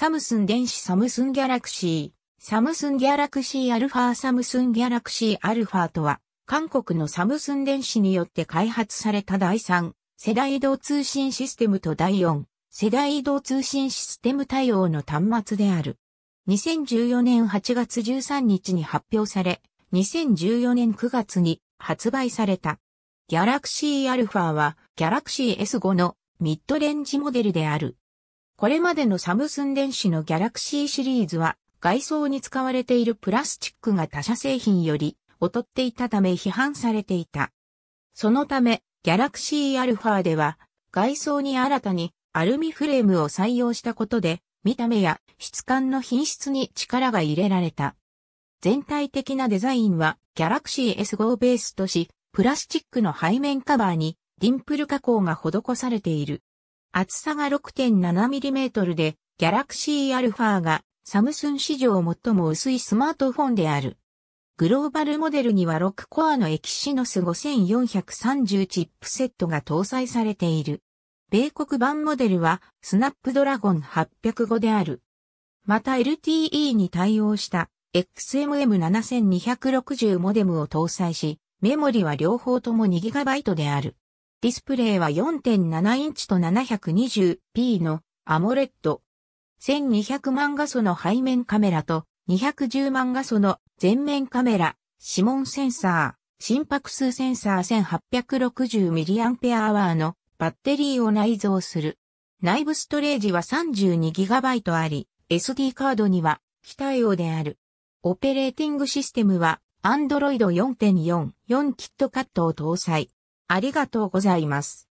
サムスン電子サムスンギャラクシー、サムスンギャラクシーアルファサムスンギャラクシーアルファとは、韓国のサムスン電子によって開発された第3世代移動通信システムと第4世代移動通信システム対応の端末である。2014年8月13日に発表され、2014年9月に発売された。ギャラクシーアルファはギャラクシー S5 のミッドレンジモデルである。これまでのサムスン電子のギャラクシーシリーズは、外装に使われているプラスチックが他社製品より劣っていたため批判されていた。そのため、ギャラクシーアルファでは、外装に新たにアルミフレームを採用したことで、見た目や質感の品質に力が入れられた。全体的なデザインは、ギャラクシー S5 ベースとし、プラスチックの背面カバーに、ディンプル加工が施されている。厚さが 6.7mm で、Galaxy Alpha がサムスン史上最も薄いスマートフォンである。グローバルモデルには6コアのエキシノス5430チップセットが搭載されている。米国版モデルはスナップドラゴン805である。また LTE に対応した XMM7260 モデムを搭載し、メモリは両方とも 2GB である。ディスプレイは4.7インチと 720p のアモレット。1200万画素の背面カメラと210万画素の前面カメラ、指紋センサー、心拍数センサー 1860mAh のバッテリーを内蔵する。内部ストレージは 32GB あり、SD カードには非対応である。オペレーティングシステムは Android 4.4、4キットカットを搭載。ありがとうございます。